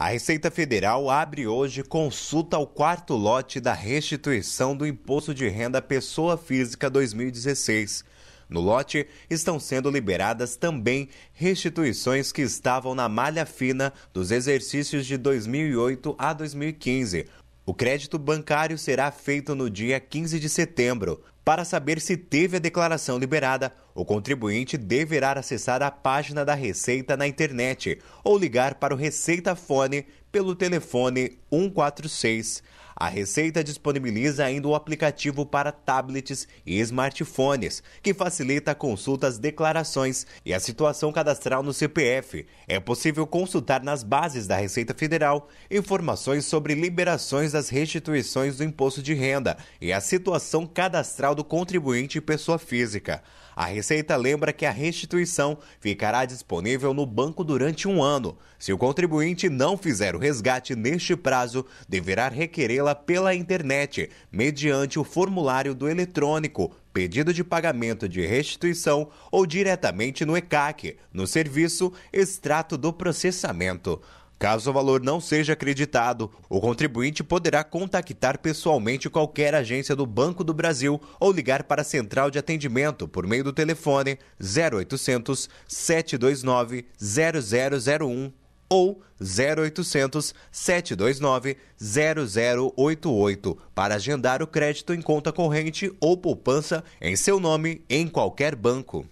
A Receita Federal abre hoje consulta ao quarto lote da restituição do Imposto de Renda Pessoa Física 2016. No lote estão sendo liberadas também restituições que estavam na malha fina dos exercícios de 2008 a 2015. O crédito bancário será feito no dia 15 de setembro. Para saber se teve a declaração liberada, o contribuinte deverá acessar a página da Receita na internet ou ligar para o Receita Fone pelo telefone 146. A Receita disponibiliza ainda o aplicativo para tablets e smartphones, que facilita a consulta às declarações e a situação cadastral no CPF. É possível consultar nas bases da Receita Federal informações sobre liberações das restituições do imposto de renda e a situação cadastral do contribuinte pessoa física. A Receita lembra que a restituição ficará disponível no banco durante um ano. Se o contribuinte não fizer o resgate neste prazo, deverá requerê-la pela internet, mediante o formulário do eletrônico pedido de pagamento de restituição ou diretamente no ECAC, no serviço Extrato do Processamento. Caso o valor não seja acreditado, o contribuinte poderá contactar pessoalmente qualquer agência do Banco do Brasil ou ligar para a central de atendimento por meio do telefone 0800 729 0001 ou 0800 729 0088 para agendar o crédito em conta corrente ou poupança em seu nome em qualquer banco.